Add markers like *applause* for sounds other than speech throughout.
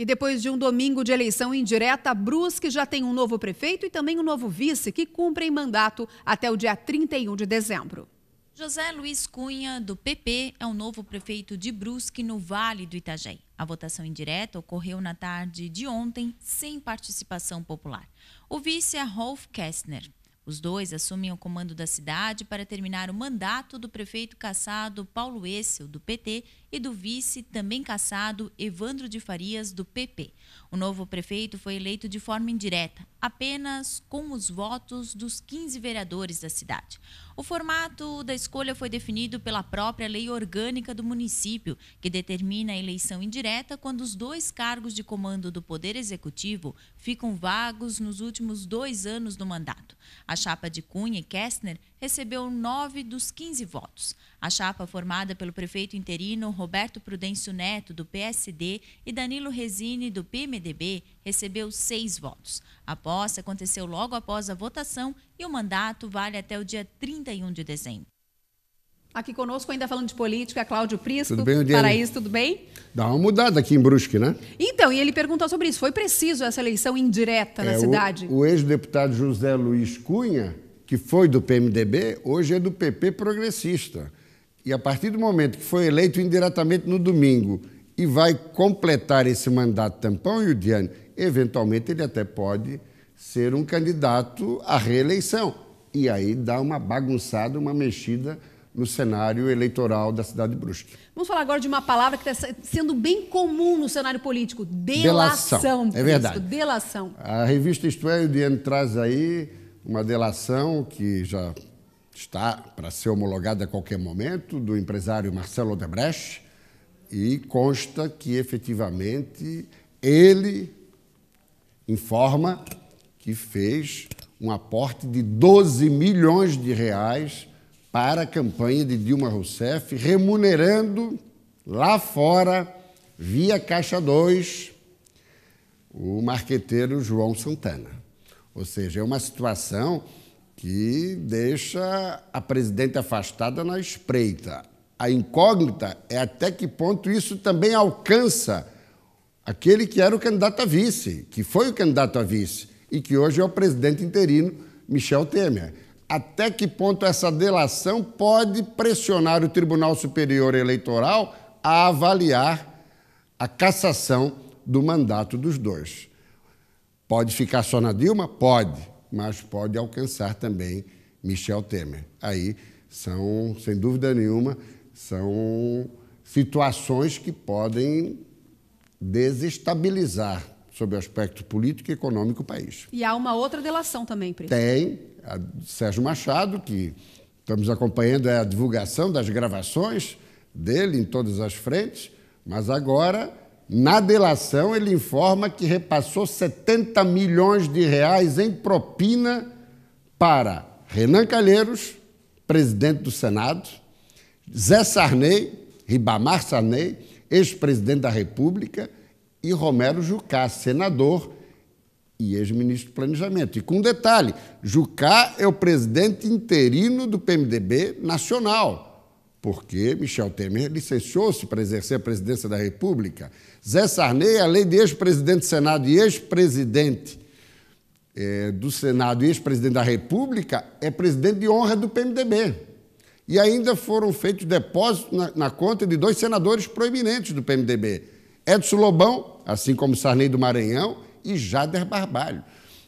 E depois de um domingo de eleição indireta, Brusque já tem um novo prefeito e também um novo vice que cumprem mandato até o dia 31 de dezembro. José Luiz Cunha, do PP, é o novo prefeito de Brusque, no Vale do Itajaí. A votação indireta ocorreu na tarde de ontem, sem participação popular. O vice é Rolf Kessner. Os dois assumem o comando da cidade para terminar o mandato do prefeito cassado Paulo Essel, do PT, e do vice, também cassado, Evandro de Farias, do PP. O novo prefeito foi eleito de forma indireta, apenas com os votos dos 15 vereadores da cidade. O formato da escolha foi definido pela própria lei orgânica do município, que determina a eleição indireta quando os dois cargos de comando do Poder Executivo ficam vagos nos últimos dois anos do mandato. A chapa de Cunha e Kestner recebeu 9 dos 15 votos. A chapa, formada pelo prefeito interino Roberto Prudêncio Neto, do PSD, e Danilo Resine, do PMDB, recebeu 6 votos. A posse aconteceu logo após a votação e o mandato vale até o dia 31 de dezembro. Aqui conosco, ainda falando de política, Cláudio Prisco. Tudo bem, Odiane? Paraíso, tudo bem? Dá uma mudada aqui em Brusque, né? Então, e ele perguntou sobre isso. Foi preciso essa eleição indireta é, na cidade? O, o ex-deputado José Luiz Cunha, que foi do PMDB, hoje é do PP progressista. E a partir do momento que foi eleito indiretamente no domingo e vai completar esse mandato tampão, Odiane, eventualmente ele até pode ser um candidato à reeleição. E aí dá uma bagunçada, uma mexida no cenário eleitoral da cidade de Brusque. Vamos falar agora de uma palavra que está sendo bem comum no cenário político: delação. delação. É verdade. Delação. A revista Isto é, o Diane traz aí uma delação que já está para ser homologada a qualquer momento, do empresário Marcelo Odebrecht, e consta que efetivamente ele informa que fez um aporte de 12 milhões de reais para a campanha de Dilma Rousseff, remunerando lá fora, via Caixa 2, o marqueteiro João Santana. Ou seja, é uma situação que deixa a presidente afastada na espreita. A incógnita é até que ponto isso também alcança aquele que era o candidato a vice, que foi o candidato a vice e que hoje é o presidente interino Michel Temer até que ponto essa delação pode pressionar o Tribunal Superior Eleitoral a avaliar a cassação do mandato dos dois. Pode ficar só na Dilma? Pode, mas pode alcançar também Michel Temer. Aí são, sem dúvida nenhuma, são situações que podem desestabilizar sobre o aspecto político e econômico do país. E há uma outra delação também, Preto. Tem, a Sérgio Machado, que estamos acompanhando a divulgação das gravações dele em todas as frentes, mas agora, na delação, ele informa que repassou 70 milhões de reais em propina para Renan Calheiros, presidente do Senado, Zé Sarney, Ribamar Sarney, ex-presidente da República, e Romero Jucá, senador e ex-ministro do Planejamento. E com detalhe, Jucá é o presidente interino do PMDB nacional, porque Michel Temer licenciou-se para exercer a presidência da República. Zé Sarney, além de ex-presidente do Senado e ex-presidente é, do Senado e ex-presidente da República, é presidente de honra do PMDB. E ainda foram feitos depósitos na, na conta de dois senadores proeminentes do PMDB, Edson Lobão, assim como Sarney do Maranhão e Jader Barbalho.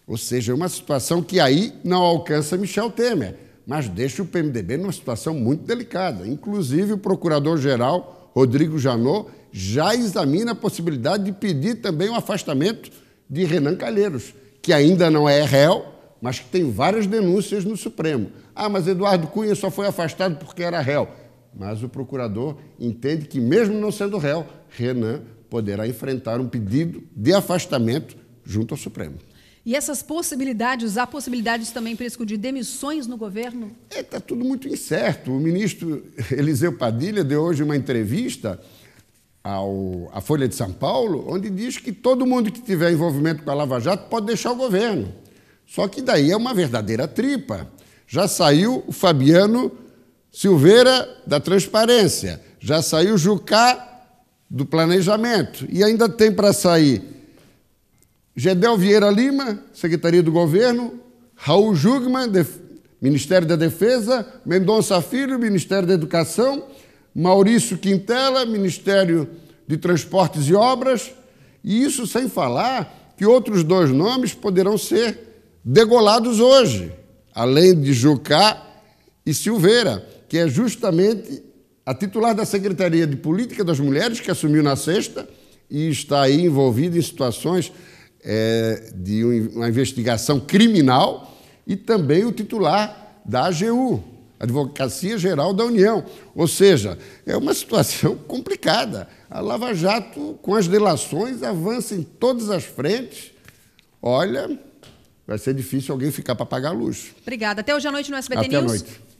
Ou seja, é uma situação que aí não alcança Michel Temer, mas deixa o PMDB numa situação muito delicada. Inclusive, o procurador-geral Rodrigo Janot já examina a possibilidade de pedir também o afastamento de Renan Calheiros, que ainda não é réu, mas que tem várias denúncias no Supremo. Ah, mas Eduardo Cunha só foi afastado porque era réu mas o procurador entende que, mesmo não sendo réu, Renan poderá enfrentar um pedido de afastamento junto ao Supremo. E essas possibilidades, há possibilidades também, Prisco, de demissões no governo? Está é, tá tudo muito incerto. O ministro *laughs* Eliseu Padilha deu hoje uma entrevista ao, à Folha de São Paulo, onde diz que todo mundo que tiver envolvimento com a Lava Jato pode deixar o governo. Só que daí é uma verdadeira tripa. Já saiu o Fabiano Silveira, da transparência. Já saiu Jucá, do planejamento. E ainda tem para sair Gedel Vieira Lima, Secretaria do Governo, Raul Jugman, Ministério da Defesa, Mendonça Filho, Ministério da Educação, Maurício Quintela, Ministério de Transportes e Obras, e isso sem falar que outros dois nomes poderão ser degolados hoje, além de Jucá e Silveira que é justamente a titular da Secretaria de Política das Mulheres, que assumiu na sexta e está aí envolvida em situações é, de uma investigação criminal, e também o titular da AGU, Advocacia Geral da União. Ou seja, é uma *laughs* situação complicada. A Lava Jato, com as delações, avança em todas as frentes. Olha, vai ser difícil alguém ficar para pagar a luz. Obrigada. Até hoje à noite no SBT Até News. Até noite.